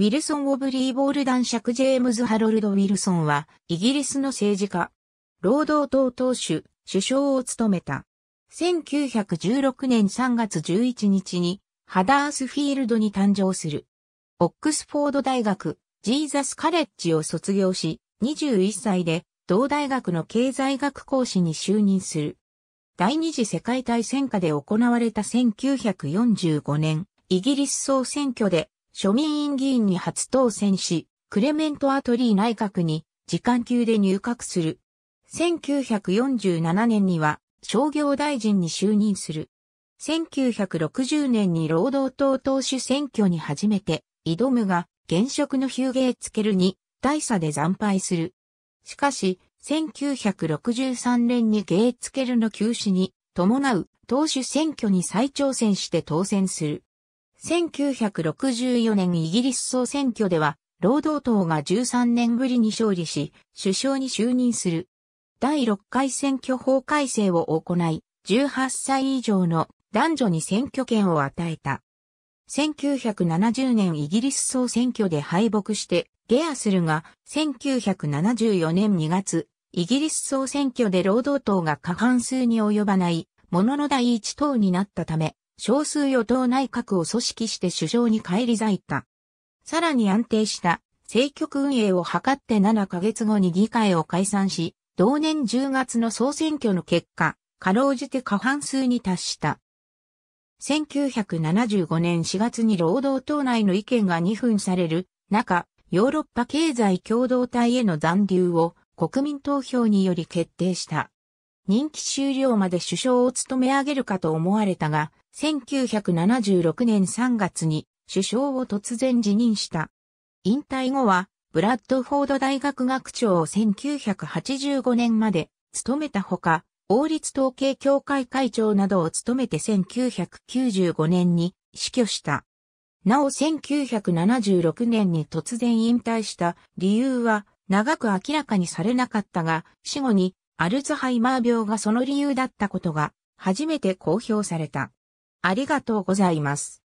ウィルソン・オブ・リーボール男爵ジェームズ・ハロルド・ウィルソンは、イギリスの政治家、労働党党首、首相を務めた。1916年3月11日に、ハダースフィールドに誕生する。オックスフォード大学、ジーザス・カレッジを卒業し、21歳で、同大学の経済学講師に就任する。第二次世界大戦下で行われた1945年、イギリス総選挙で庶民院議員に初当選し、クレメント・アトリー内閣に時間級で入閣する。1947年には商業大臣に就任する。1960年に労働党党首選挙に初めて挑むが、現職のヒューゲーツケルに大差で惨敗する。しかし、1963年にゲーツケルの休止に伴う党首選挙に再挑戦して当選する。1964年イギリス総選挙では、労働党が13年ぶりに勝利し、首相に就任する。第6回選挙法改正を行い、18歳以上の男女に選挙権を与えた。1970年イギリス総選挙で敗北して、ゲアするが、1974年2月、イギリス総選挙で労働党が過半数に及ばない、ものの第一党になったため、少数与党内閣を組織して首相に返り咲いた。さらに安定した政局運営を図って7ヶ月後に議会を解散し、同年10月の総選挙の結果、かろうじて過半数に達した。1975年4月に労働党内の意見が2分される中、ヨーロッパ経済共同体への残留を国民投票により決定した。任期終了まで首相を務め上げるかと思われたが、1976年3月に首相を突然辞任した。引退後は、ブラッドフォード大学学長を1985年まで務めたほか、王立統計協会会長などを務めて1995年に死去した。なお1976年に突然引退した理由は長く明らかにされなかったが、死後にアルツハイマー病がその理由だったことが初めて公表された。ありがとうございます。